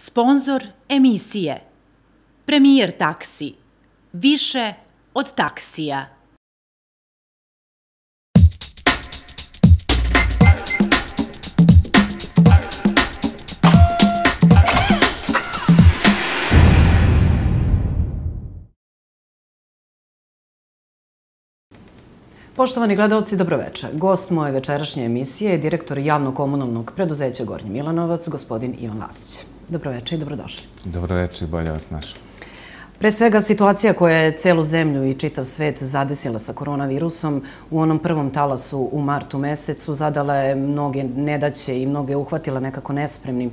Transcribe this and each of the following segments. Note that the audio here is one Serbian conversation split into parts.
Sponzor emisije Premijer taksi Više od taksija Poštovani gledalci, dobroveče. Gost moje večerašnje emisije je direktor javno-komunalnog preduzeća Gornji Milanovac, gospodin Ivan Lasić. Dobroveče i dobrodošli. Dobroveče i bolje vas našli. Pre svega, situacija koja je celu zemlju i čitav svet zadesila sa koronavirusom u onom prvom talasu u martu mesecu zadala je mnoge nedaće i mnoge uhvatila nekako nespremnim.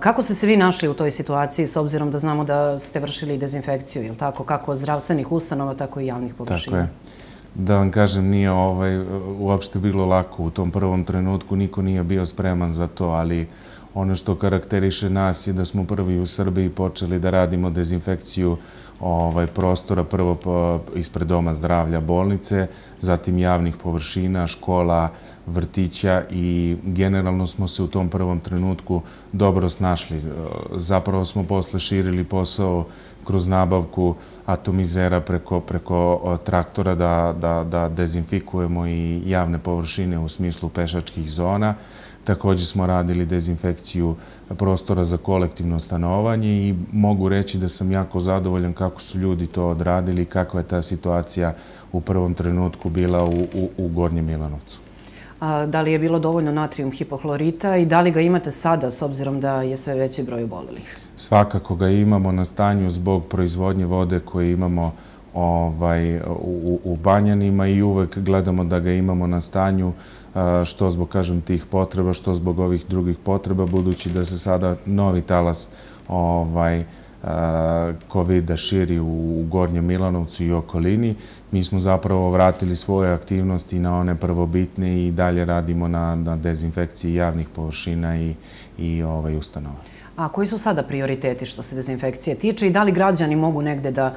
Kako ste se vi našli u toj situaciji, s obzirom da znamo da ste vršili dezinfekciju, je tako, kako zdravstvenih ustanova, tako i javnih površina? Tako je. Da vam kažem, nije ovaj, uopšte bilo lako u tom prvom trenutku, niko nije bio spreman za to, ali ono što karakteriše nas je da smo prvi u Srbiji počeli da radimo dezinfekciju ovaj, prostora, prvo ispred doma zdravlja bolnice, zatim javnih površina, škola, vrtića i generalno smo se u tom prvom trenutku dobro snašli. Zapravo smo posle širili posao kroz nabavku atomizera preko, preko traktora da, da, da dezinfikujemo i javne površine u smislu pešačkih zona. Takođe smo radili dezinfekciju prostora za kolektivno stanovanje i mogu reći da sam jako zadovoljan kako su ljudi to odradili i kakva je ta situacija u prvom trenutku bila u, u, u Gornjem Milanovcu da li je bilo dovoljno natrijum hipohlorita i da li ga imate sada s obzirom da je sve veći broj obolelih? Svakako ga imamo na stanju zbog proizvodnje vode koje imamo ovaj, u, u banjanima i uvek gledamo da ga imamo na stanju što zbog, kažem, tih potreba, što zbog ovih drugih potreba, budući da se sada novi talas ovaj, COVID-a širi u Gornjem Milanovcu i okolini mi smo zapravo vratili svoje aktivnosti na one prvobitne i dalje radimo na, na dezinfekciji javnih površina i, i ovaj, ustanova. A koji su sada prioriteti što se dezinfekcije tiče i da li građani mogu negde da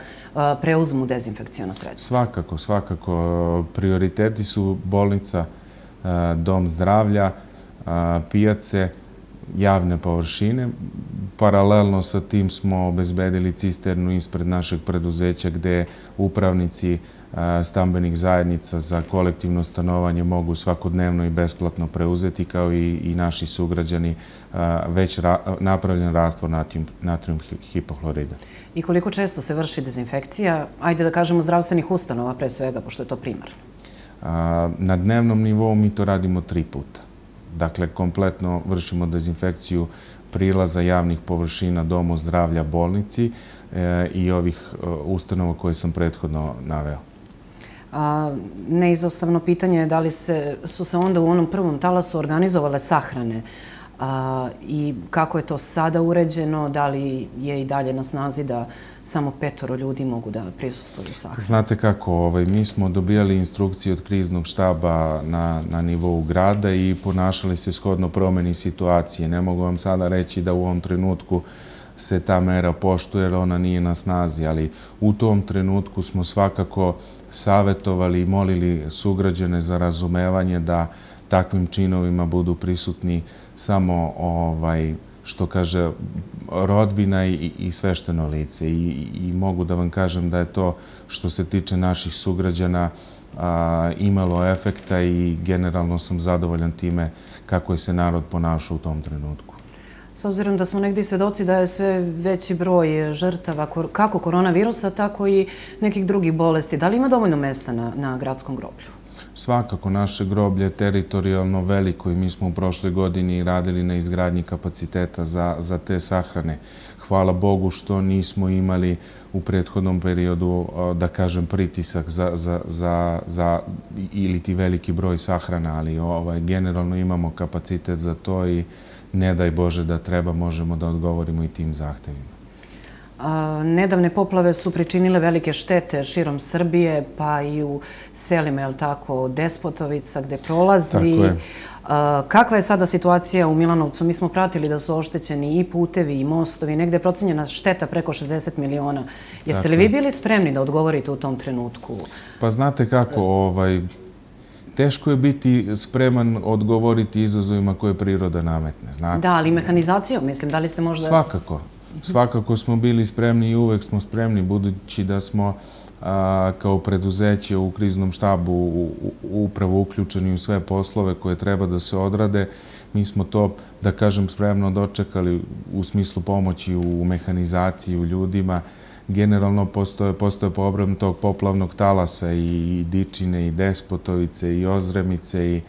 preuzmu dezinfekcijona sredstvo? Svakako, svakako. Prioriteti su bolnica, dom zdravlja, pijace, javne površine. Paralelno sa tim smo obezbedili cisternu ispred našeg preduzeća gde upravnici stambenih zajednica za kolektivno stanovanje mogu svakodnevno i besplatno preuzeti kao i, i naši sugrađani već napravljen rastvor natrium, hipohlorida. I koliko često se vrši dezinfekcija, ajde da kažemo zdravstvenih ustanova pre svega, pošto je to primarno? Na dnevnom nivou mi to radimo tri puta. Dakle, kompletno vršimo dezinfekciju prilaza javnih površina domu zdravlja bolnici e, i ovih e, ustanova koje sam prethodno naveo. A, neizostavno pitanje je da li se, su se onda u onom prvom talasu organizovale sahrane a, i kako je to sada uređeno, da li je i dalje na snazi da samo petoro ljudi mogu da prisustuju sahrani. Znate kako, ovaj, mi smo dobijali instrukcije od kriznog štaba na, na nivou grada i ponašali se shodno promeni situacije. Ne mogu vam sada reći da u ovom trenutku se ta mera poštuje jer ona nije na snazi, ali u tom trenutku smo svakako savetovali i molili sugrađene za razumevanje da takvim činovima budu prisutni samo ovaj, što kaže rodbina i, i svešteno lice. I, I mogu da vam kažem da je to što se tiče naših sugrađana a, imalo efekta i generalno sam zadovoljan time kako je se narod ponašao u tom trenutku. S obzirom da smo negdje svedoci da je sve veći broj žrtava kako koronavirusa, tako i nekih drugih bolesti, da li ima dovoljno mesta na, na gradskom groblju? Svakako, naše groblje je teritorijalno veliko i mi smo u prošloj godini radili na izgradnji kapaciteta za, za te sahrane. Hvala Bogu što nismo imali u prethodnom periodu, da kažem, pritisak za, za, za, za ili ti veliki broj sahrana, ali ovaj, generalno imamo kapacitet za to i ne daj Bože da treba, možemo da odgovorimo i tim zahtevima. nedavne poplave su pričinile velike štete širom Srbije, pa i u selima, je li tako, Despotovica, gde prolazi. kakva je sada situacija u Milanovcu? Mi smo pratili da su oštećeni i putevi i mostovi, negde je procenjena šteta preko 60 miliona. Jeste li vi bili spremni da odgovorite u tom trenutku? Pa znate kako, ovaj, teško je biti spreman odgovoriti izazovima koje priroda nametne, Da, ali mehanizacijom, mislim, da li ste možda... Svakako. Mhm. Svakako smo bili spremni i uvek smo spremni, budući da smo kao preduzeće u kriznom štabu upravo uključeni u sve poslove koje treba da se odrade. Mi smo to, da kažem, spremno dočekali u smislu pomoći u mehanizaciji, u ljudima, generalno postoje, postoje problem tog poplavnog talasa i, i Dičine i Despotovice i Ozremice i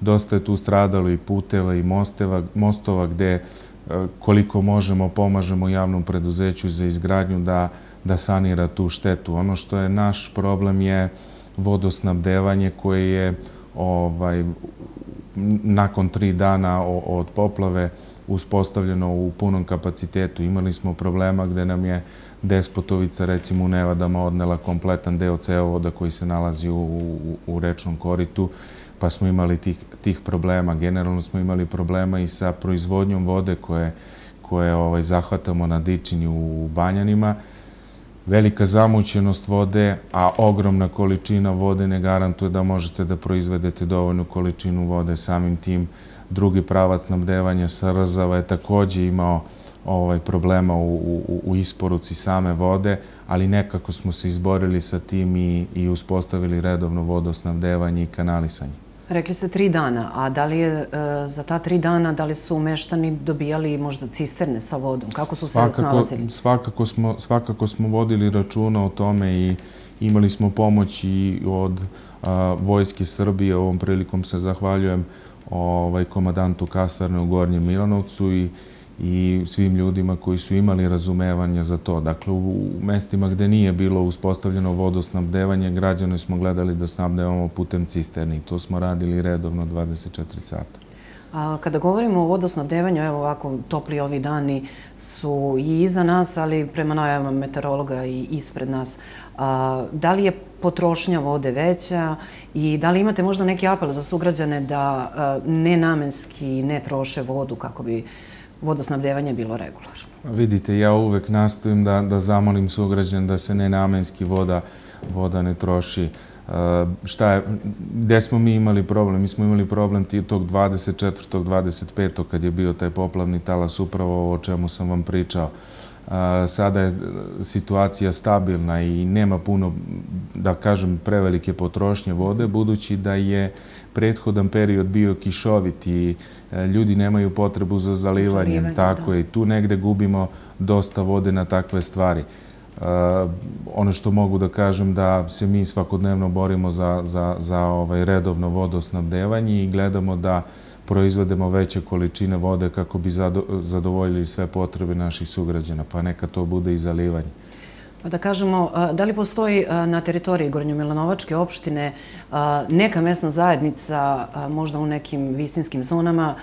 dosta je tu stradalo i puteva i mosteva, mostova gde e, koliko možemo pomažemo javnom preduzeću za izgradnju da, da sanira tu štetu. Ono što je naš problem je vodosnabdevanje koje je ovaj, nakon tri dana od poplave uspostavljeno u punom kapacitetu. Imali smo problema gde nam je Despotovica recimo u Nevadama odnela kompletan deo cevovoda koji se nalazi u, u, rečnom koritu, pa smo imali tih, tih problema. Generalno smo imali problema i sa proizvodnjom vode koje, ovaj, zahvatamo na dičini u Banjanima. Velika zamućenost vode, a ogromna količina vode ne garantuje da možete da proizvedete dovoljnu količinu vode samim tim drugi pravac snabdevanja Srzava je takođe imao ovaj, problema u, u, u isporuci same vode, ali nekako smo se izborili sa tim i, i uspostavili redovno vodosnavdevanje i kanalisanje. Rekli ste tri dana, a da li je e, za ta tri dana, da li su meštani dobijali možda cisterne sa vodom? Kako su se svakako, snalazili? Svakako smo, svakako smo vodili računa o tome i imali smo pomoć i od a, Vojske Srbije, ovom prilikom se zahvaljujem ovaj, komadantu kasarne u Gornjem Milanovcu i i svim ljudima koji su imali razumevanje za to. Dakle, u mestima gde nije bilo uspostavljeno vodosnabdevanje, građane smo gledali da snabdevamo putem cisterni. To smo radili redovno 24 sata kada govorimo o vodosnabdevanju, evo ovako, topli ovi dani su i iza nas, ali prema najavama meteorologa i ispred nas. A, da li je potrošnja vode veća i da li imate možda neki apel za sugrađane da nenamenski ne troše vodu kako bi vodosnabdevanje bilo regularno? Vidite, ja uvek nastojim da, da zamolim sugrađan da se nenamenski voda, voda ne troši. Eh, šta je, gde smo mi imali problem? Mi smo imali problem tog 24. 25. kad je bio taj poplavni talas, upravo o čemu sam vam pričao. Eh, sada je situacija stabilna i nema puno, da kažem, prevelike potrošnje vode, budući da je prethodan period bio kišovit i eh, ljudi nemaju potrebu za zalivanjem. Zalivanje, Tako da. je, tu negde gubimo dosta vode na takve stvari ono što mogu da kažem da se mi svakodnevno borimo za, za, za ovaj redovno vodosnabdevanje i gledamo da proizvedemo veće količine vode kako bi zadovoljili sve potrebe naših sugrađana, pa neka to bude i zalivanje. Pa da kažemo, da li postoji na teritoriji Gornjomilanovačke opštine neka mesna zajednica, možda u nekim visinskim zonama,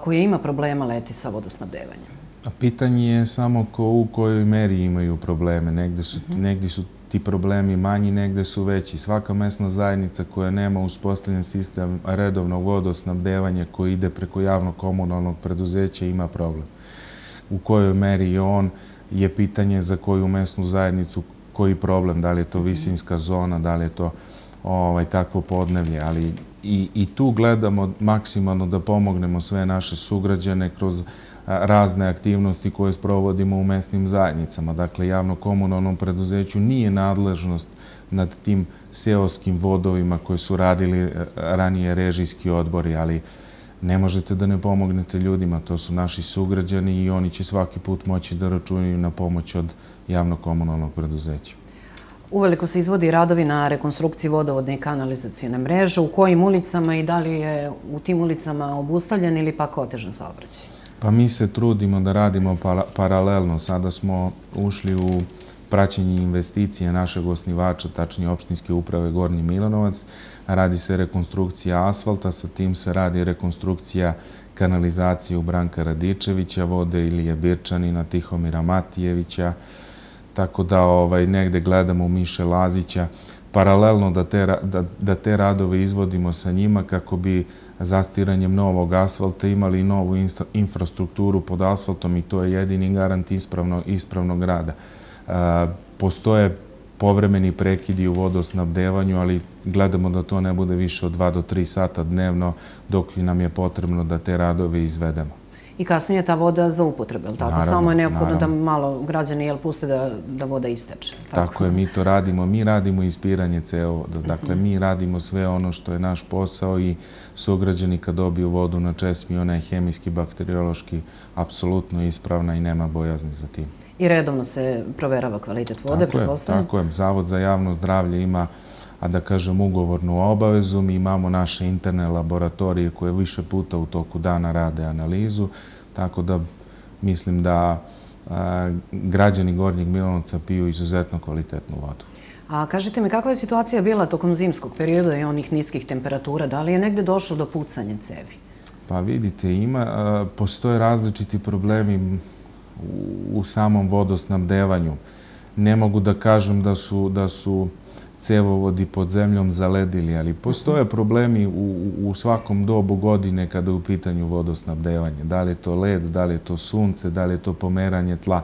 koja ima problema leti sa vodosnabdevanjem? A pitanje je samo ko, u kojoj meri imaju probleme. Negde su, mhm. negde su ti problemi manji, negde su veći. Svaka mesna zajednica koja nema uspostavljen sistem redovnog vodosnabdevanja koji ide preko javno-komunalnog preduzeća ima problem. U kojoj meri je on je pitanje za koju mesnu zajednicu koji problem, da li je to mhm. visinska zona, da li je to ovaj, takvo podnevlje, ali i, i tu gledamo maksimalno da pomognemo sve naše sugrađane kroz razne aktivnosti koje sprovodimo u mesnim zajednicama. Dakle, javno-komunalnom preduzeću nije nadležnost nad tim seoskim vodovima koje su radili e, ranije režijski odbori, ali ne možete da ne pomognete ljudima, to su naši sugrađani i oni će svaki put moći da računaju na pomoć od javno-komunalnog preduzeća. Uveliko se izvodi radovi na rekonstrukciji vodovodne i kanalizacijone mreže. U kojim ulicama i da li je u tim ulicama obustavljen ili pak otežan saobraćaj? Pa mi se trudimo da radimo para, paralelno. Sada smo ušli u praćenje investicije našeg osnivača, tačnije opštinske uprave Gornji Milanovac. Radi se rekonstrukcija asfalta, sa tim se radi rekonstrukcija kanalizacije u Branka Radičevića, vode Ilije Birčanina, Tihomira Matijevića, tako da ovaj, negde gledamo Miše Lazića, paralelno da te, da, da te radove izvodimo sa njima kako bi zastiranjem novog asfalta imali novu infrastrukturu pod asfaltom i to je jedini garant ispravnog rada. E, postoje povremeni prekidi u vodosnabdevanju, ali gledamo da to ne bude više od 2 do 3 sata dnevno dok nam je potrebno da te radove izvedemo i kasnije ta voda za upotrebe, tako? Samo je neophodno da malo građani jel, puste da, da voda isteče. Tako? je, mi to radimo. Mi radimo ispiranje ceo, dakle mi radimo sve ono što je naš posao i sugrađani kad dobiju vodu na česmi, ona je hemijski, bakteriološki, apsolutno ispravna i nema bojazni za tim. I redovno se proverava kvalitet vode, pripostavljamo? Tako je, Zavod za javno zdravlje ima a da kažem ugovornu obavezu. Mi imamo naše interne laboratorije koje više puta u toku dana rade analizu, tako da mislim da e, građani Gornjeg Milanovca piju izuzetno kvalitetnu vodu. A kažete mi, kakva je situacija bila tokom zimskog perioda i onih niskih temperatura? Da li je negde došlo do pucanja cevi? Pa vidite, ima, e, postoje različiti problemi u, u samom vodosnabdevanju. Ne mogu da kažem da su, da su cevovodi pod zemljom zaledili, ali postoje problemi u, u svakom dobu godine kada je u pitanju vodosnabdevanje. Da li je to led, da li je to sunce, da li je to pomeranje tla.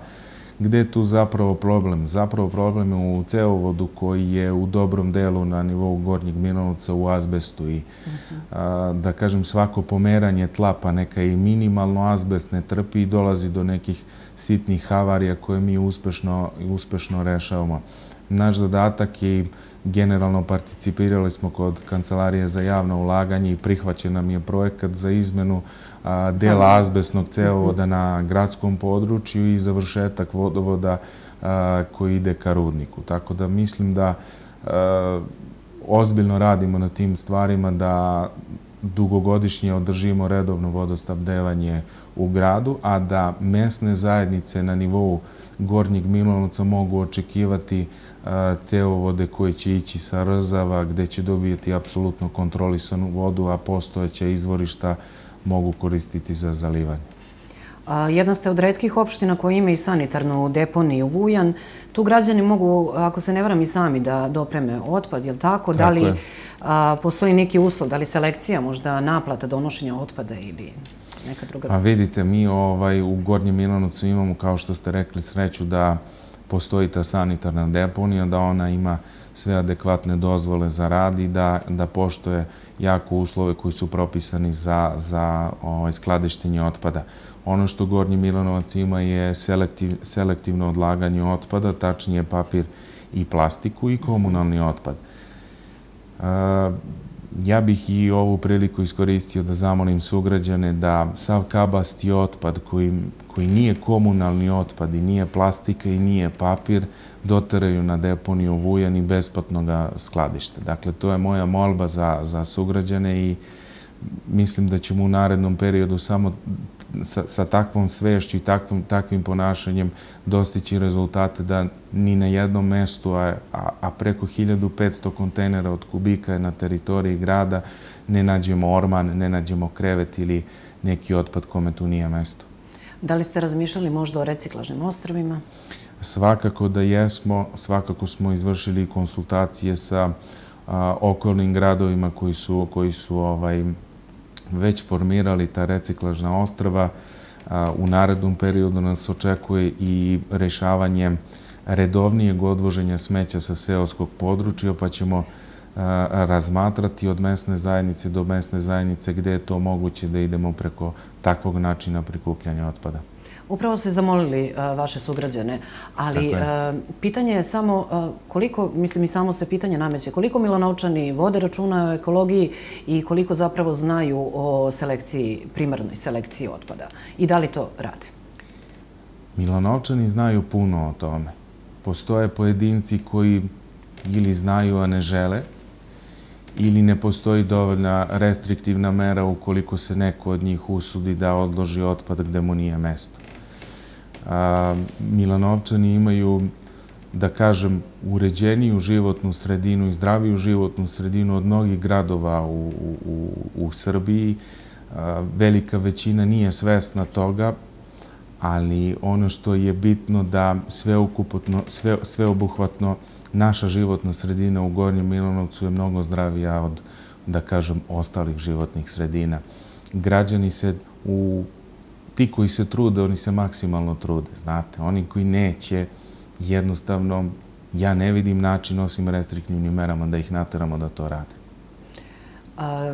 Gde je tu zapravo problem? Zapravo problem je u cevovodu koji je u dobrom delu na nivou gornjeg minolovca u azbestu i da kažem svako pomeranje tla pa neka i minimalno azbest ne trpi i dolazi do nekih sitnih havarija koje mi uspešno, uspešno rešavamo naš zadatak i generalno participirali smo kod Kancelarije za javno ulaganje i prihvaćen nam je projekat za izmenu dela azbestnog cevovoda mhm. na gradskom području i završetak vodovoda koji ide ka rudniku. Tako da mislim da ozbiljno radimo na tim stvarima da dugogodišnje održimo redovno vodostavdevanje u gradu, a da mesne zajednice na nivou Gornjeg Milanovca mogu očekivati cevovode koje će ići sa Rzava, gde će dobijeti apsolutno kontrolisanu vodu, a postojeća izvorišta mogu koristiti za zalivanje. Jedna ste od redkih opština koja ima i sanitarnu deponiju Vujan. Tu građani mogu, ako se ne varam, i sami da dopreme otpad, je li tako? Da li postoji neki uslov, da li selekcija, možda naplata donošenja otpada ili neka druga? vidite, mi ovaj, u Gornjem Milanovcu imamo, kao što ste rekli, sreću da postoji ta sanitarna deponija, da ona ima sve adekvatne dozvole za rad i da, da poštoje jako uslove koji su propisani za, za ovaj, skladištenje otpada. Ono što Gornji Milanovac ima je selektivno odlaganje otpada, tačnije papir i plastiku i komunalni otpad. ja bih i ovu priliku iskoristio da zamolim sugrađane da sav kabasti otpad koji nije komunalni otpad i nije plastika i nije papir, doteraju na deponiju Vujan i besplatno ga skladište. Dakle, to je moja molba za, za sugrađane i mislim da ćemo u narednom periodu samo sa, sa takvom svešću i takvom, takvim ponašanjem dostići rezultate da ni na jednom mestu, a, a, preko 1500 kontejnera od kubika je na teritoriji grada, ne nađemo orman, ne nađemo krevet ili neki otpad kome tu nije mesto. Da li ste razmišljali možda o reciklažnim ostravima? Svakako da jesmo, svakako smo izvršili konsultacije sa okolnim gradovima koji su, koji su ovaj, već formirali ta reciklažna ostrava. u narednom periodu nas očekuje i rešavanje redovnijeg odvoženja smeća sa seoskog područja, pa ćemo razmatrati od mesne zajednice do mesne zajednice gde je to moguće da idemo preko takvog načina prikupljanja otpada. Upravo ste zamolili vaše sugrađane, ali pitanje je samo koliko, mislim i samo se pitanje nameće, koliko Milanovčani vode računa o ekologiji i koliko zapravo znaju o selekciji, primarnoj selekciji otpada i da li to rade? Milanovčani znaju puno o tome. Postoje pojedinci koji ili znaju, a ne žele, ili ne postoji dovoljna restriktivna mera ukoliko se neko od njih usudi da odloži otpad gde mu nije mesto. Milanovčani imaju, da kažem, uređeniju životnu sredinu i zdraviju životnu sredinu od mnogih gradova u, u, u Srbiji. velika većina nije svesna toga, ali ono što je bitno da sveobuhvatno sve, sve naša životna sredina u Gornjem Milanovcu je mnogo zdravija od, da kažem, ostalih životnih sredina. Građani se u ti koji se trude, oni se maksimalno trude, znate. Oni koji neće, jednostavno, ja ne vidim način osim restriktivnim merama da ih nateramo da to rade.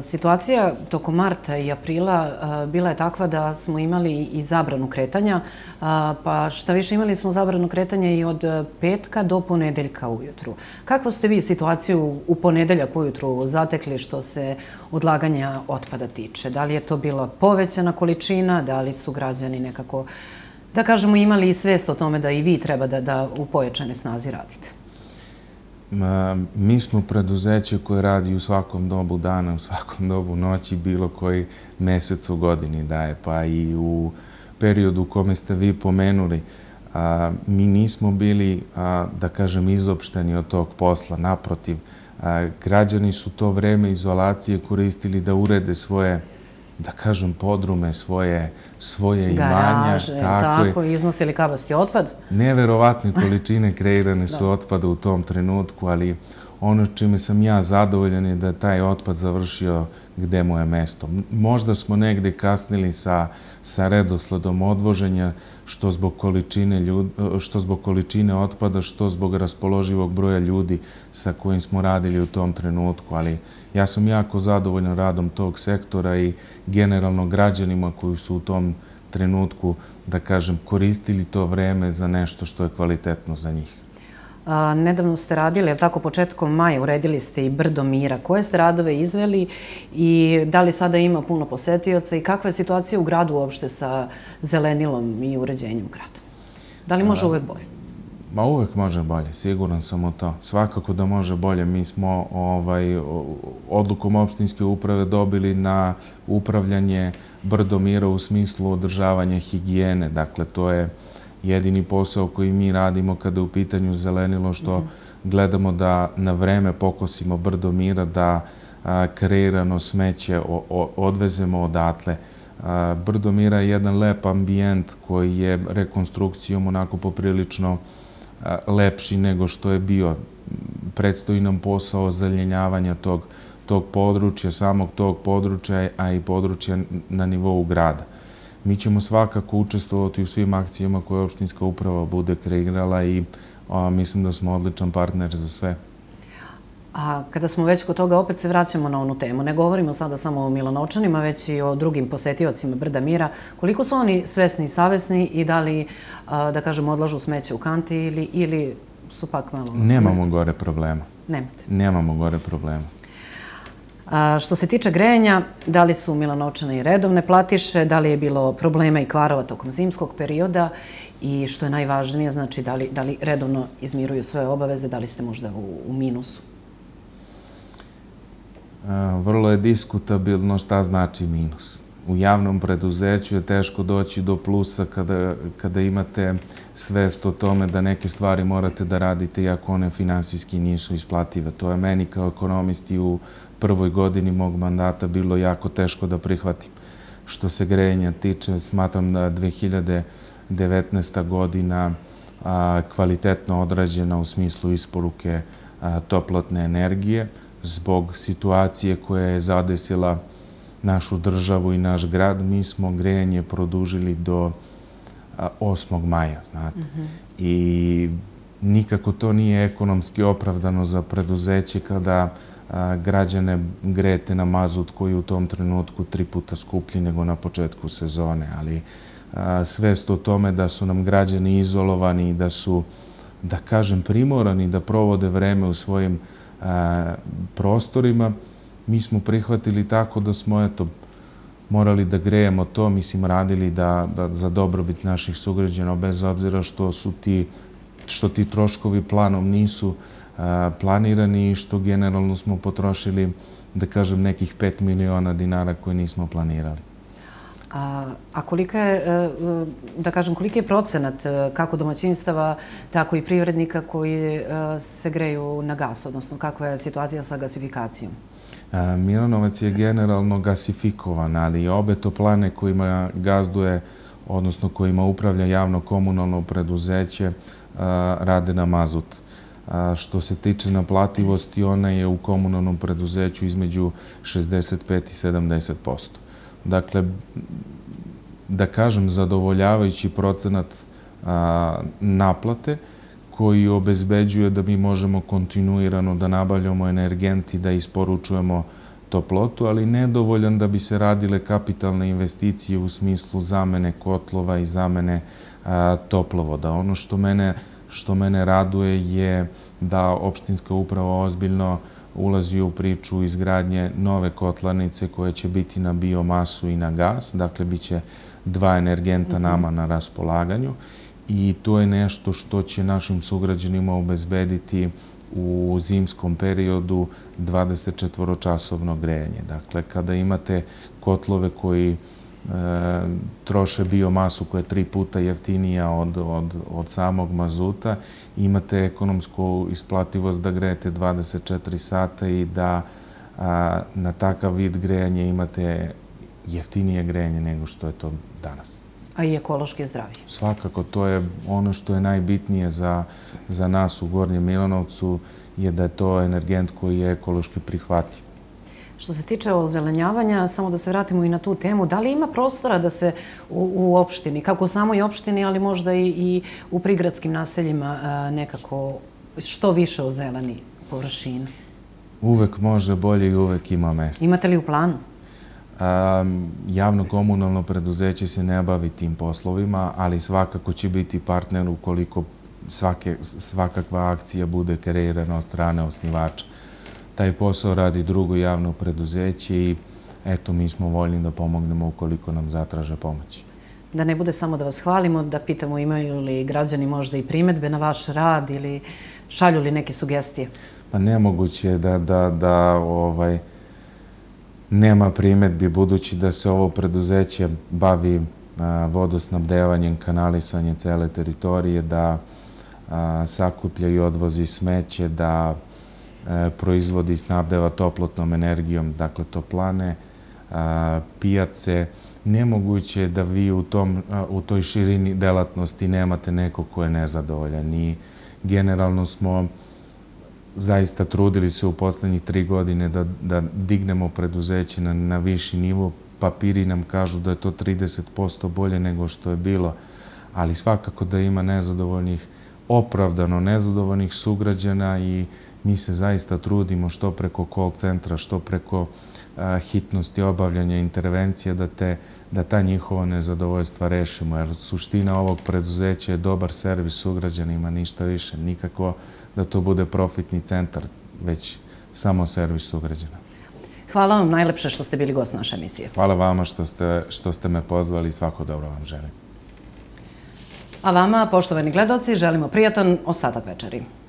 Situacija tokom marta i aprila bila je takva da smo imali i zabranu kretanja, pa šta više imali smo zabranu kretanja i od petka do ponedeljka ujutru. Kako ste vi situaciju u ponedeljak ujutru zatekli što se odlaganja otpada tiče? Da li je to bila povećana količina, da li su građani nekako, da kažemo, imali i svest o tome da i vi treba da, da u pojačane snazi radite? mi smo preduzeće koje radi u svakom dobu dana, u svakom dobu noći, bilo koji mesec u godini daje, pa i u periodu u kome ste vi pomenuli. mi nismo bili, a, da kažem, izopšteni od tog posla, naprotiv. građani su to vreme izolacije koristili da urede svoje, da kažem, podrume, svoje svoje imanja. Garaže, tako, tako iznosili kabasti otpad. Neverovatne količine kreirane su da. otpada u tom trenutku, ali ono čime sam ja zadovoljan je da je taj otpad završio gde mu je mesto. Možda smo negde kasnili sa, sa redosledom odvoženja, što zbog, količine ljud, što zbog količine otpada, što zbog raspoloživog broja ljudi sa kojim smo radili u tom trenutku, ali ja sam jako zadovoljan radom tog sektora i generalno građanima koji su u tom trenutku, da kažem, koristili to vreme za nešto što je kvalitetno za njih. A, nedavno ste radili, je tako, početkom maja uredili ste i Brdo Mira. Koje ste radove izveli i da li sada ima puno posetioca i kakva je situacija u gradu uopšte sa zelenilom i uređenjem grada? Da li može uvek bolje? Ma uvek može bolje, siguran sam o to. Svakako da može bolje. Mi smo ovaj, odlukom opštinske uprave dobili na upravljanje Brdomira u smislu održavanja higijene. Dakle, to je jedini posao koji mi radimo kada je u pitanju zelenilo što mhm. gledamo da na vreme pokosimo Brdomira, da a, kreirano smeće o, o, odvezemo odatle. Brdomira je jedan lep ambijent koji je rekonstrukcijom onako poprilično lepši nego što je bio. Predstoji nam posao zaljenjavanja tog, tog područja, samog tog područja, a i područja na nivou grada. Mi ćemo svakako učestvovati u svim akcijama koje opštinska uprava bude kreirala i a, mislim da smo odličan partner za sve. A kada smo već kod toga, opet se vraćamo na onu temu. Ne govorimo sada samo o Milanovčanima, već i o drugim posetiocima Brda Mira. Koliko su oni svesni i savesni i da li, da kažem, odlažu smeće u kanti ili, ili su pak malo... Nemamo gore problema. Nemate. Nemamo gore problema. A, što se tiče grejanja, da li su Milanočane i redovne platiše, da li je bilo problema i kvarova tokom zimskog perioda i što je najvažnije, znači da li, da li redovno izmiruju svoje obaveze, da li ste možda u, u minusu? vrlo je diskutabilno šta znači minus. U javnom preduzeću je teško doći do plusa kada, kada imate svest o tome da neke stvari morate da radite iako one finansijski nisu isplative. To je meni kao ekonomisti u prvoj godini mog mandata bilo jako teško da prihvatim. Što se grejanja tiče, smatram da 2019. godina kvalitetno odrađena u smislu isporuke toplotne energije, zbog situacije koja je zadesila našu državu i naš grad, mi smo grejanje produžili do 8. maja, znate. Mhm. I nikako to nije ekonomski opravdano za preduzeće kada građane grete na mazut koji u tom trenutku tri puta skuplji nego na početku sezone, ali svest o tome da su nam građani izolovani i da su, da kažem, primorani da provode vreme u svojim prostorima, mi smo prihvatili tako da smo, eto, morali da grejemo to, mislim, radili da, da, za dobrobit naših sugrađana, bez obzira što su ti, što ti troškovi planom nisu a, planirani i što generalno smo potrošili, da kažem, nekih 5 miliona dinara koje nismo planirali. A, a kolika je, e, e, da kažem, koliki je procenat e, kako domaćinstava, tako i privrednika koji se greju na gas, odnosno kakva je situacija sa gasifikacijom? Milanovac je generalno gasifikovan, ali i obe toplane kojima gazduje, odnosno kojima upravlja javno-komunalno preduzeće, rade na mazut. Što se tiče naplativosti, ona je u komunalnom preduzeću između 65 i 70 dakle, da kažem, zadovoljavajući procenat naplate koji obezbeđuje da mi možemo kontinuirano da nabavljamo energenti, da isporučujemo toplotu, ali nedovoljan da bi se radile kapitalne investicije u smislu zamene kotlova i zamene a, toplovoda. Ono što mene, što mene raduje je da opštinska uprava ozbiljno ulazi u priču izgradnje nove kotlarnice koje će biti na biomasu i na gas, dakle bit će dva energenta mhm. nama na raspolaganju i to je nešto što će našim sugrađanima obezbediti u zimskom periodu 24-časovno grejanje. Dakle, kada imate kotlove koji E, troše biomasu koja je tri puta jeftinija od, od, od samog mazuta, imate ekonomsku isplativost da grejete 24 sata i da a, na takav vid grejanja imate jeftinije grejanje nego što je to danas. A i ekološki zdravlje. Svakako, to je ono što je najbitnije za, za nas u Gornjem Milanovcu, je da je to energent koji je ekološki prihvatljiv. Što se tiče ozelenjavanja, samo da se vratimo i na tu temu, da li ima prostora da se u, u opštini, kako samo i opštini, ali možda i, i u prigradskim naseljima e, nekako što više ozeleni površine? Uvek može bolje i uvek ima mesta. Imate li u planu? Um, javno komunalno preduzeće se ne bavi tim poslovima, ali svakako će biti partner ukoliko svake, svakakva akcija bude kreirana od strane osnivača taj posao radi drugo javno preduzeće i eto, mi smo voljni da pomognemo ukoliko nam zatraže pomoći. Da ne bude samo da vas hvalimo, da pitamo imaju li građani možda i primetbe na vaš rad ili šalju li neke sugestije? Pa nemoguće je da, da, da ovaj, nema primetbi budući da se ovo preduzeće bavi a, vodosnabdevanjem, kanalisanjem cele teritorije, da a, sakuplja i odvozi smeće, da E, proizvodi i snabdeva toplotnom energijom, dakle toplane, e, pijace. Nemoguće je da vi u, tom, e, u toj širini delatnosti nemate neko ko je nezadovoljan Ni generalno smo zaista trudili se u poslednjih tri godine da, da dignemo preduzeće na, viši nivo. Papiri nam kažu da je to 30% bolje nego što je bilo, ali svakako da ima nezadovoljnih, opravdano nezadovoljnih sugrađana i mi se zaista trudimo što preko call centra, što preko hitnosti obavljanja intervencija da, te, da ta njihova nezadovoljstva rešimo. Jer suština ovog preduzeća je dobar servis ugrađanima, ništa više. Nikako da to bude profitni centar, već samo servis ugrađana. Hvala vam najlepše što ste bili gost naša emisije. Hvala vama što ste, što ste me pozvali i svako dobro vam želim. A vama, poštovani gledoci, želimo prijatan ostatak večeri.